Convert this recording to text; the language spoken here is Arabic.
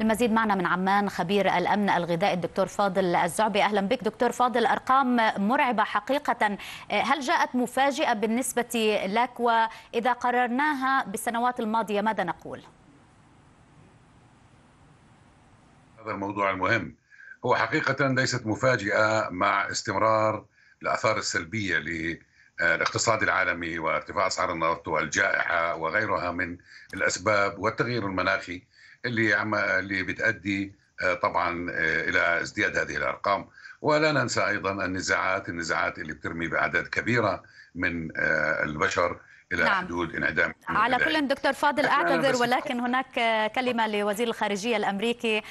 المزيد معنا من عمان خبير الامن الغذائي الدكتور فاضل الزعبي اهلا بك دكتور فاضل ارقام مرعبه حقيقه هل جاءت مفاجئه بالنسبه لك واذا قررناها بالسنوات الماضيه ماذا نقول؟ هذا الموضوع المهم هو حقيقه ليست مفاجئه مع استمرار الاثار السلبيه ل آه، الاقتصاد العالمي وارتفاع اسعار النفط والجائحه وغيرها من الاسباب والتغيير المناخي اللي عم اللي بتؤدي آه، طبعا آه، الى ازدياد هذه الارقام ولا ننسى ايضا النزاعات النزاعات اللي بترمي باعداد كبيره من البشر الى نعم. حدود انعدام على كل دكتور فاضل اعتذر ولكن هناك كلمه لوزير الخارجيه الامريكي